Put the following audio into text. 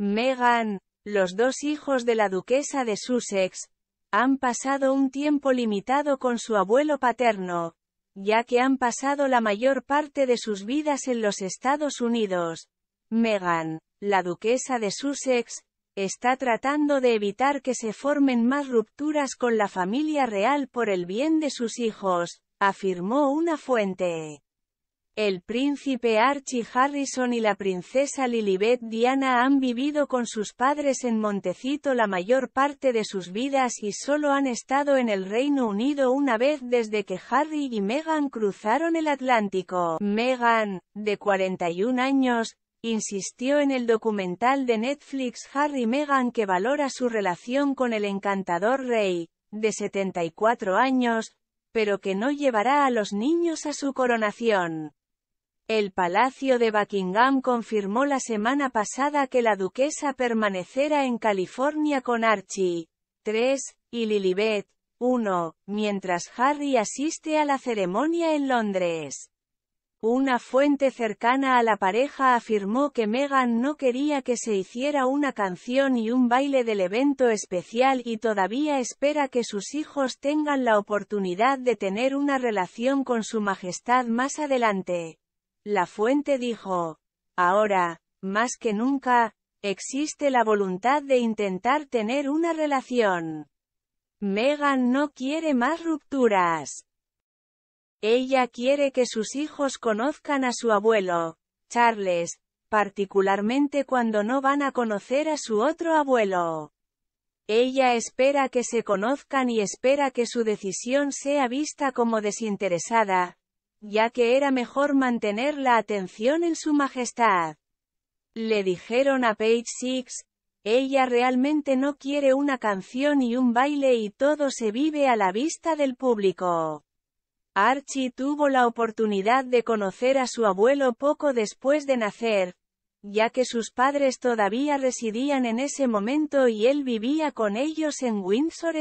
Meghan, los dos hijos de la duquesa de Sussex, han pasado un tiempo limitado con su abuelo paterno, ya que han pasado la mayor parte de sus vidas en los Estados Unidos. Meghan, la duquesa de Sussex, está tratando de evitar que se formen más rupturas con la familia real por el bien de sus hijos, afirmó una fuente. El príncipe Archie Harrison y la princesa Lilibet Diana han vivido con sus padres en Montecito la mayor parte de sus vidas y solo han estado en el Reino Unido una vez desde que Harry y Meghan cruzaron el Atlántico. Meghan, de 41 años, insistió en el documental de Netflix Harry Meghan que valora su relación con el encantador rey, de 74 años, pero que no llevará a los niños a su coronación. El Palacio de Buckingham confirmó la semana pasada que la duquesa permanecerá en California con Archie 3 y Lilibet 1, mientras Harry asiste a la ceremonia en Londres. Una fuente cercana a la pareja afirmó que Meghan no quería que se hiciera una canción y un baile del evento especial y todavía espera que sus hijos tengan la oportunidad de tener una relación con su majestad más adelante. La fuente dijo, ahora, más que nunca, existe la voluntad de intentar tener una relación. Megan no quiere más rupturas. Ella quiere que sus hijos conozcan a su abuelo, Charles, particularmente cuando no van a conocer a su otro abuelo. Ella espera que se conozcan y espera que su decisión sea vista como desinteresada, ya que era mejor mantener la atención en su majestad. Le dijeron a Page Six, ella realmente no quiere una canción y un baile y todo se vive a la vista del público. Archie tuvo la oportunidad de conocer a su abuelo poco después de nacer, ya que sus padres todavía residían en ese momento y él vivía con ellos en Windsor